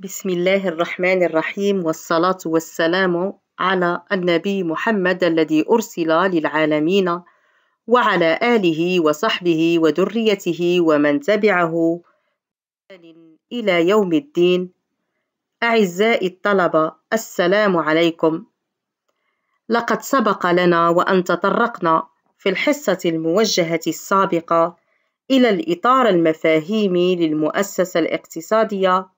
بسم الله الرحمن الرحيم والصلاة والسلام على النبي محمد الذي أرسل للعالمين وعلى آله وصحبه وذريته ومن تبعه إلى يوم الدين أعزائي الطلبة السلام عليكم لقد سبق لنا وأن تطرقنا في الحصة الموجهة السابقة إلى الإطار المفاهيمي للمؤسسة الاقتصادية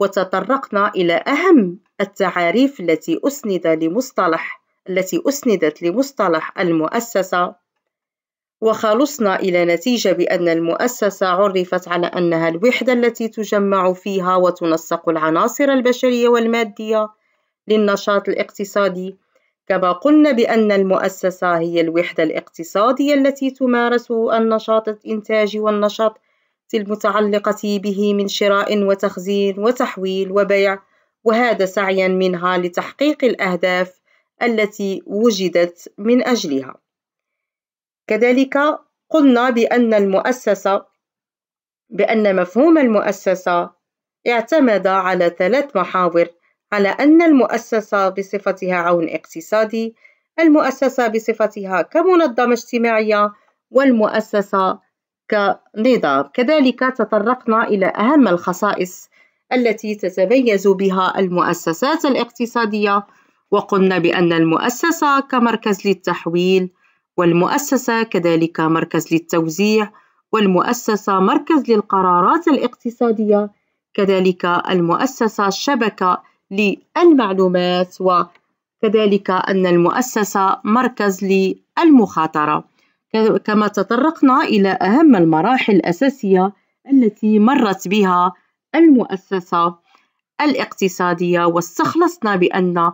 وتطرقنا إلى أهم التعاريف التي أسند لمصطلح التي أسندت لمصطلح المؤسسة وخلصنا إلى نتيجة بأن المؤسسة عرفت على أنها الوحدة التي تجمع فيها وتنسق العناصر البشرية والمادية للنشاط الاقتصادي كما قلنا بأن المؤسسة هي الوحدة الاقتصادية التي تمارس النشاط الإنتاجي والنشاط المتعلقة به من شراء وتخزين وتحويل وبيع وهذا سعيا منها لتحقيق الأهداف التي وجدت من أجلها كذلك قلنا بأن المؤسسة بأن مفهوم المؤسسة اعتمد على ثلاث محاور على أن المؤسسة بصفتها عون اقتصادي المؤسسة بصفتها كمنظمة اجتماعية والمؤسسة كنظام كذلك تطرقنا إلى أهم الخصائص التي تتميز بها المؤسسات الاقتصادية وقلنا بأن المؤسسة كمركز للتحويل والمؤسسة كذلك مركز للتوزيع والمؤسسة مركز للقرارات الاقتصادية كذلك المؤسسة شبكة للمعلومات وكذلك أن المؤسسة مركز للمخاطرة كما تطرقنا إلى أهم المراحل الأساسية التي مرت بها المؤسسة الاقتصادية واستخلصنا بأن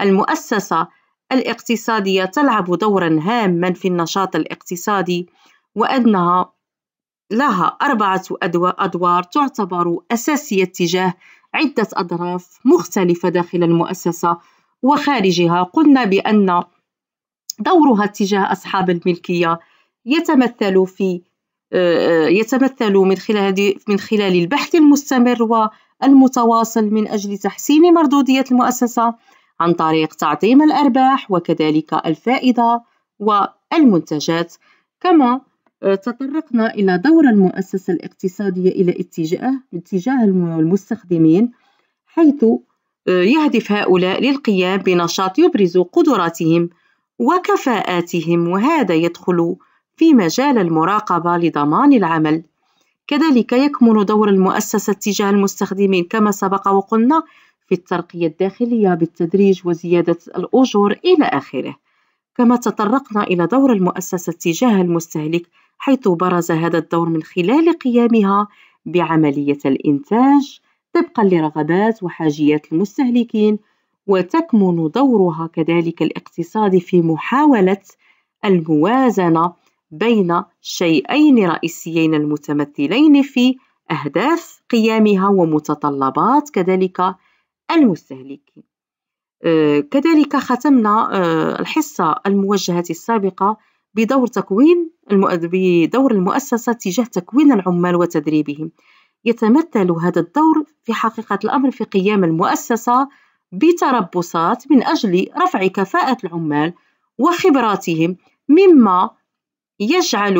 المؤسسة الاقتصادية تلعب دورا هاما في النشاط الاقتصادي وأنها لها أربعة أدوار تعتبر أساسية تجاه عدة أطراف مختلفة داخل المؤسسة وخارجها قلنا بأن دورها تجاه أصحاب الملكية يتمثل في آه، آه، يتمثل من خلال من خلال البحث المستمر والمتواصل من أجل تحسين مردودية المؤسسة عن طريق تعظيم الأرباح وكذلك الفائدة والمنتجات كما آه، تطرقنا إلى دور المؤسسة الاقتصادية إلى اتجاه اتجاه المستخدمين حيث يهدف هؤلاء للقيام بنشاط يبرز قدراتهم وكفاءاتهم وهذا يدخل في مجال المراقبة لضمان العمل كذلك يكمن دور المؤسسة تجاه المستخدمين كما سبق وقلنا في الترقية الداخلية بالتدريج وزيادة الأجور إلى آخره كما تطرقنا إلى دور المؤسسة تجاه المستهلك حيث برز هذا الدور من خلال قيامها بعملية الإنتاج طبقا لرغبات وحاجيات المستهلكين وتكمن دورها كذلك الاقتصادي في محاوله الموازنه بين شيئين رئيسيين المتمثلين في اهداف قيامها ومتطلبات كذلك المستهلكين آه، كذلك ختمنا آه، الحصه الموجهه السابقه بدور تكوين بدور المؤسسه تجاه تكوين العمال وتدريبهم يتمثل هذا الدور في حقيقه الامر في قيام المؤسسه بتربصات من أجل رفع كفاءة العمال وخبراتهم مما يجعل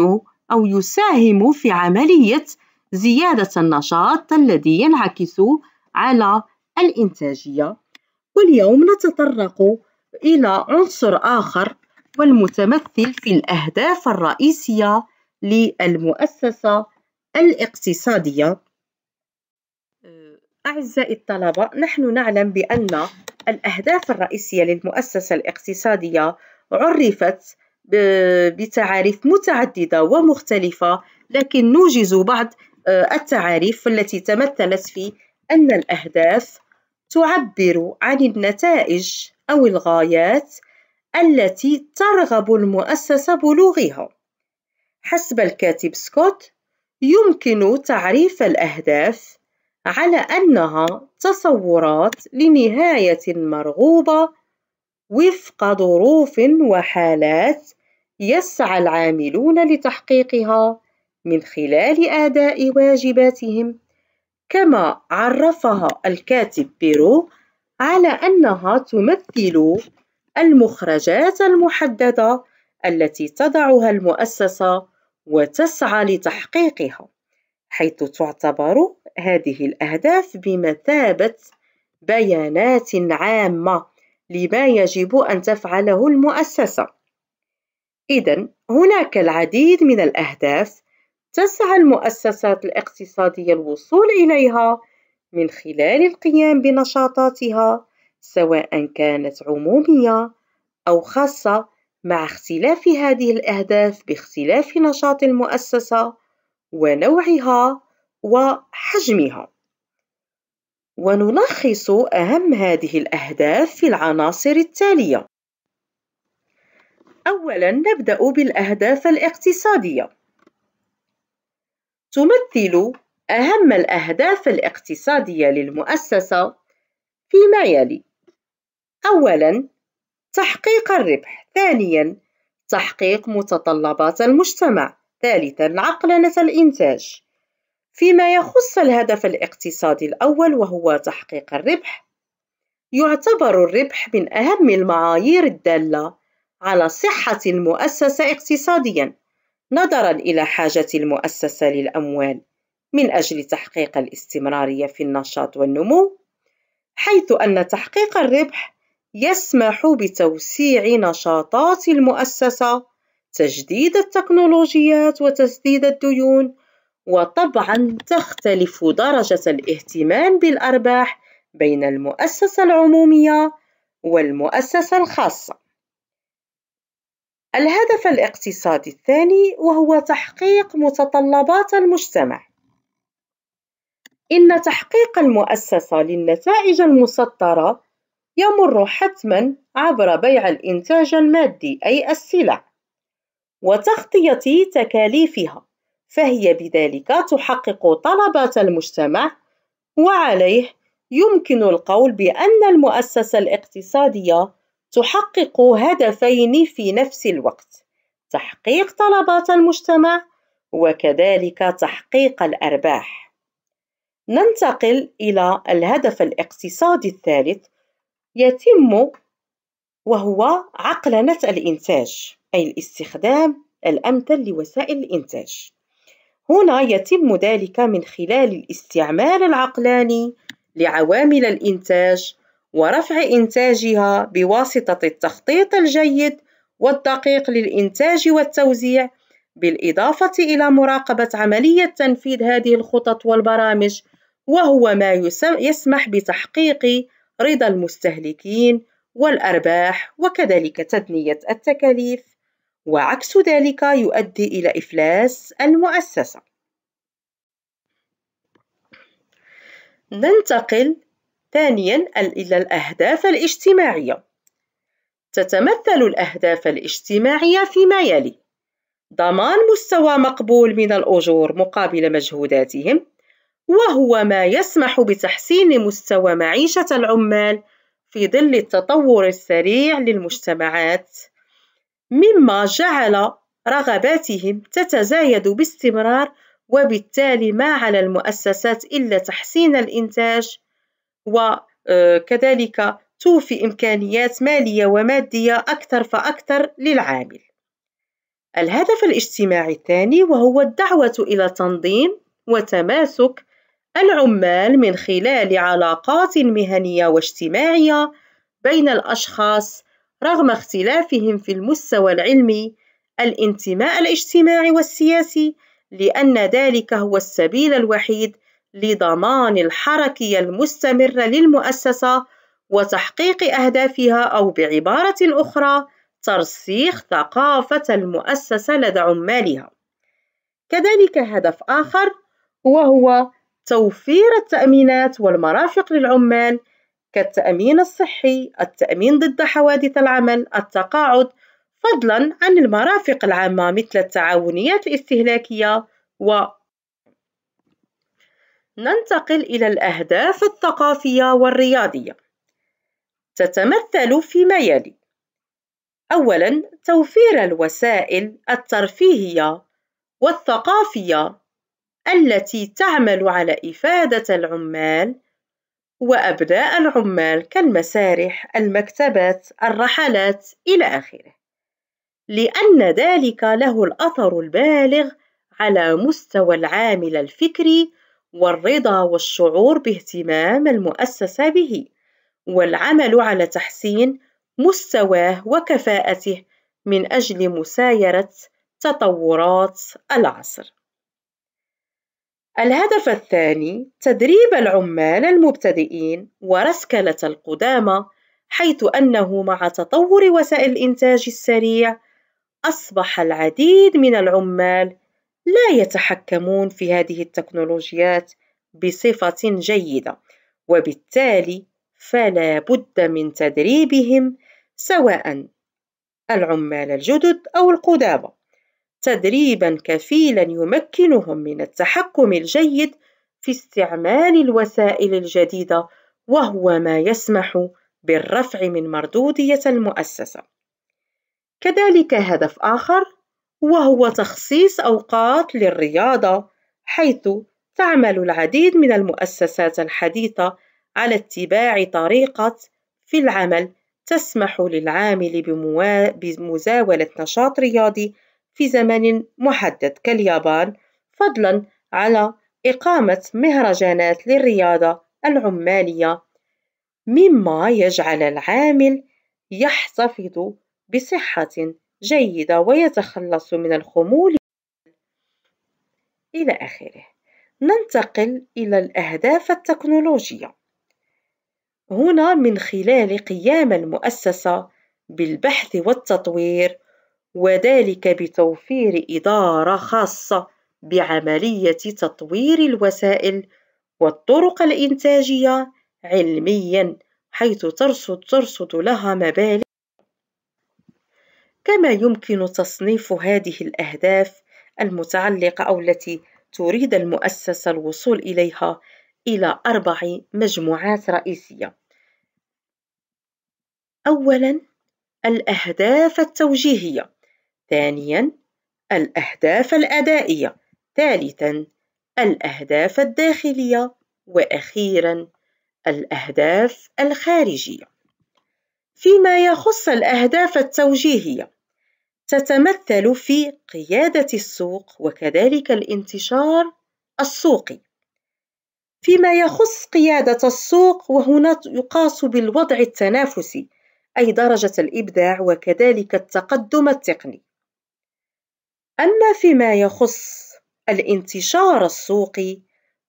أو يساهم في عملية زيادة النشاط الذي ينعكس على الإنتاجية واليوم نتطرق إلى عنصر آخر والمتمثل في الأهداف الرئيسية للمؤسسة الاقتصادية أعزائي الطلبة نحن نعلم بأن الأهداف الرئيسية للمؤسسة الاقتصادية عرفت بتعاريف متعددة ومختلفة لكن نوجز بعض آه، التعاريف التي تمثلت في أن الأهداف تعبر عن النتائج أو الغايات التي ترغب المؤسسة بلوغها. حسب الكاتب سكوت، يمكن تعريف الأهداف على أنها تصورات لنهاية مرغوبة وفق ظروف وحالات يسعى العاملون لتحقيقها من خلال أداء واجباتهم كما عرفها الكاتب بيرو على أنها تمثل المخرجات المحددة التي تضعها المؤسسة وتسعى لتحقيقها حيث تعتبر هذه الأهداف بمثابة بيانات عامة لما يجب أن تفعله المؤسسة. إذا هناك العديد من الأهداف تسعى المؤسسات الاقتصادية الوصول إليها من خلال القيام بنشاطاتها سواء كانت عمومية أو خاصة مع اختلاف هذه الأهداف باختلاف نشاط المؤسسة ونوعها وحجمها ونلخص أهم هذه الأهداف في العناصر التالية أولا نبدأ بالأهداف الاقتصادية تمثل أهم الأهداف الاقتصادية للمؤسسة فيما يلي أولا تحقيق الربح ثانيا تحقيق متطلبات المجتمع ثالثا عقلنة الإنتاج فيما يخص الهدف الاقتصادي الأول وهو تحقيق الربح، يعتبر الربح من أهم المعايير الدالة على صحة المؤسسة اقتصاديًا، نظرًا إلى حاجة المؤسسة للأموال من أجل تحقيق الاستمرارية في النشاط والنمو، حيث أن تحقيق الربح يسمح بتوسيع نشاطات المؤسسة، تجديد التكنولوجيات وتسديد الديون وطبعا تختلف درجة الاهتمام بالأرباح بين المؤسسة العمومية والمؤسسة الخاصة. الهدف الاقتصادي الثاني وهو تحقيق متطلبات المجتمع. إن تحقيق المؤسسة للنتائج المسطرة يمر حتمًا عبر بيع الإنتاج المادي أي السلع، وتغطية تكاليفها. فهي بذلك تحقق طلبات المجتمع وعليه يمكن القول بأن المؤسسة الاقتصادية تحقق هدفين في نفس الوقت تحقيق طلبات المجتمع وكذلك تحقيق الأرباح ننتقل إلى الهدف الاقتصادي الثالث يتم وهو عقلنة الإنتاج أي الاستخدام الأمثل لوسائل الإنتاج هنا يتم ذلك من خلال الاستعمال العقلاني لعوامل الإنتاج ورفع إنتاجها بواسطة التخطيط الجيد والدقيق للإنتاج والتوزيع، بالإضافة إلى مراقبة عملية تنفيذ هذه الخطط والبرامج، وهو ما يسمح بتحقيق رضا المستهلكين والأرباح وكذلك تدنية التكاليف. وعكس ذلك يؤدي إلى إفلاس المؤسسة. ننتقل ثانيا إلى الأهداف الاجتماعية. تتمثل الأهداف الاجتماعية فيما يلي: ضمان مستوى مقبول من الأجور مقابل مجهوداتهم، وهو ما يسمح بتحسين مستوى معيشة العمال في ظل التطور السريع للمجتمعات مما جعل رغباتهم تتزايد باستمرار وبالتالي ما على المؤسسات إلا تحسين الإنتاج وكذلك آه، توفي إمكانيات مالية ومادية أكثر فأكثر للعامل. الهدف الاجتماعي الثاني وهو الدعوة إلى تنظيم وتماسك العمال من خلال علاقات مهنية واجتماعية بين الأشخاص رغم اختلافهم في المستوى العلمي الانتماء الاجتماعي والسياسي لأن ذلك هو السبيل الوحيد لضمان الحركية المستمرة للمؤسسة وتحقيق أهدافها أو بعبارة أخرى ترسيخ ثقافة المؤسسة لدى عمالها. كذلك هدف آخر وهو توفير التأمينات والمرافق للعمال كالتأمين الصحي، التأمين ضد حوادث العمل، التقاعد، فضلاً عن المرافق العامة مثل التعاونيات الاستهلاكية و ننتقل إلى الأهداف الثقافية والرياضية تتمثل فيما يلي أولاً توفير الوسائل الترفيهية والثقافية التي تعمل على إفادة العمال وأبناء العمال كالمسارح، المكتبات، الرحلات إلى آخره، لأن ذلك له الأثر البالغ على مستوى العامل الفكري والرضا والشعور باهتمام المؤسسة به، والعمل على تحسين مستواه وكفاءته من أجل مسايرة تطورات العصر. الهدف الثاني تدريب العمال المبتدئين ورسكلة القدامى حيث أنه مع تطور وسائل الإنتاج السريع أصبح العديد من العمال لا يتحكمون في هذه التكنولوجيات بصفة جيدة وبالتالي فلا بد من تدريبهم سواء العمال الجدد أو القدامى تدريبا كفيلا يمكنهم من التحكم الجيد في استعمال الوسائل الجديده وهو ما يسمح بالرفع من مردوديه المؤسسه كذلك هدف اخر وهو تخصيص اوقات للرياضه حيث تعمل العديد من المؤسسات الحديثه على اتباع طريقه في العمل تسمح للعامل بمزاوله نشاط رياضي في زمن محدد كاليابان فضلا على إقامة مهرجانات للرياضة العمالية مما يجعل العامل يحتفظ بصحة جيدة ويتخلص من الخمول إلى آخره ننتقل إلى الأهداف التكنولوجية هنا من خلال قيام المؤسسة بالبحث والتطوير وذلك بتوفير إدارة خاصة بعملية تطوير الوسائل والطرق الإنتاجية علميًا، حيث ترصد ترصد لها مبالغ، كما يمكن تصنيف هذه الأهداف المتعلقة أو التي تريد المؤسسة الوصول إليها إلى أربع مجموعات رئيسية. أولًا الأهداف التوجيهية ثانيا الأهداف الأدائية ثالثا الأهداف الداخلية وأخيرا الأهداف الخارجية فيما يخص الأهداف التوجيهية تتمثل في قيادة السوق وكذلك الانتشار السوقي فيما يخص قيادة السوق وهنا يقاس بالوضع التنافسي أي درجة الإبداع وكذلك التقدم التقني أما فيما يخص الانتشار السوقي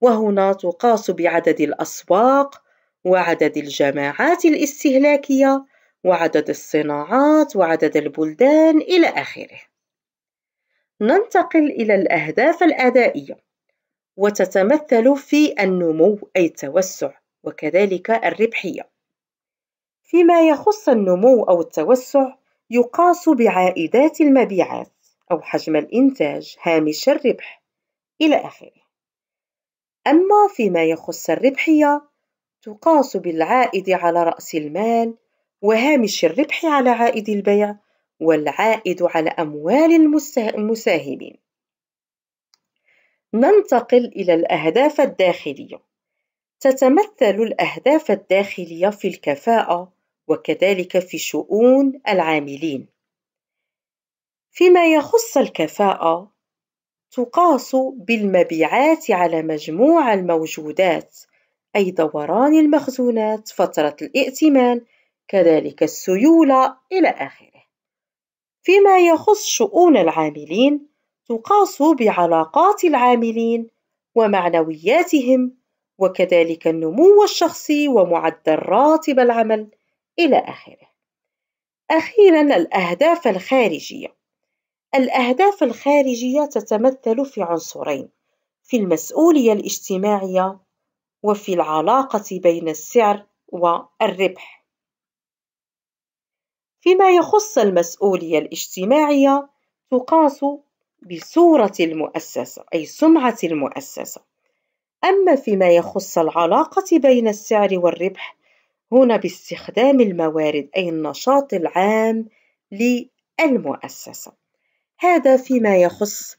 وهنا تقاس بعدد الأسواق وعدد الجماعات الاستهلاكية وعدد الصناعات وعدد البلدان إلى آخره. ننتقل إلى الأهداف الأدائية وتتمثل في النمو أي التوسع وكذلك الربحية. فيما يخص النمو أو التوسع يقاس بعائدات المبيعات أو حجم الإنتاج هامش الربح إلى آخره أما فيما يخص الربحية تقاس بالعائد على رأس المال وهامش الربح على عائد البيع والعائد على أموال المساهمين ننتقل إلى الأهداف الداخلية تتمثل الأهداف الداخلية في الكفاءة وكذلك في شؤون العاملين فيما يخص الكفاءة تقاس بالمبيعات على مجموع الموجودات أي دوران المخزونات فترة الائتمان كذلك السيولة إلى آخره فيما يخص شؤون العاملين تقاس بعلاقات العاملين ومعنوياتهم وكذلك النمو الشخصي ومعدل راتب العمل إلى آخره أخيرا الأهداف الخارجية الأهداف الخارجية تتمثل في عنصرين في المسؤولية الاجتماعية وفي العلاقة بين السعر والربح فيما يخص المسؤولية الاجتماعية تقاس بصورة المؤسسة أي سمعة المؤسسة أما فيما يخص العلاقة بين السعر والربح هنا باستخدام الموارد أي النشاط العام للمؤسسة هذا فيما يخص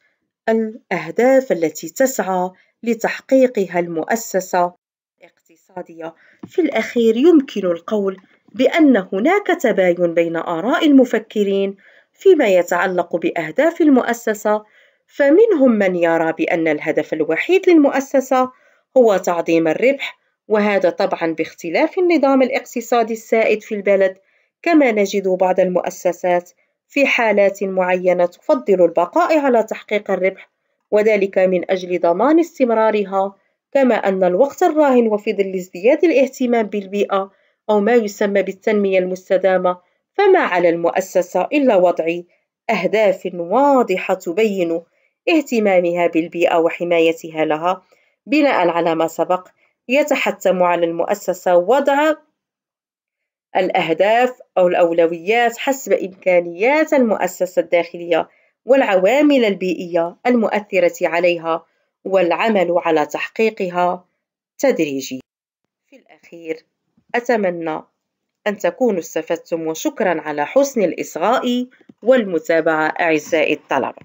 الأهداف التي تسعى لتحقيقها المؤسسة الاقتصادية. في الأخير يمكن القول بأن هناك تباين بين آراء المفكرين فيما يتعلق بأهداف المؤسسة، فمنهم من يرى بأن الهدف الوحيد للمؤسسة هو تعظيم الربح، وهذا طبعا باختلاف النظام الاقتصادي السائد في البلد، كما نجد بعض المؤسسات في حالات معينة تفضل البقاء على تحقيق الربح وذلك من أجل ضمان استمرارها كما أن الوقت الراهن وفي ظل ازدياد الاهتمام بالبيئة أو ما يسمى بالتنمية المستدامة فما على المؤسسة إلا وضع أهداف واضحة تبين اهتمامها بالبيئة وحمايتها لها بناء على ما سبق يتحتم على المؤسسة وضع الأهداف أو الأولويات حسب إمكانيات المؤسسة الداخلية والعوامل البيئية المؤثرة عليها والعمل على تحقيقها تدريجيا. في الأخير أتمنى أن تكونوا استفدتم وشكرا على حسن الإصغاء والمتابعة أعزائي الطلبة.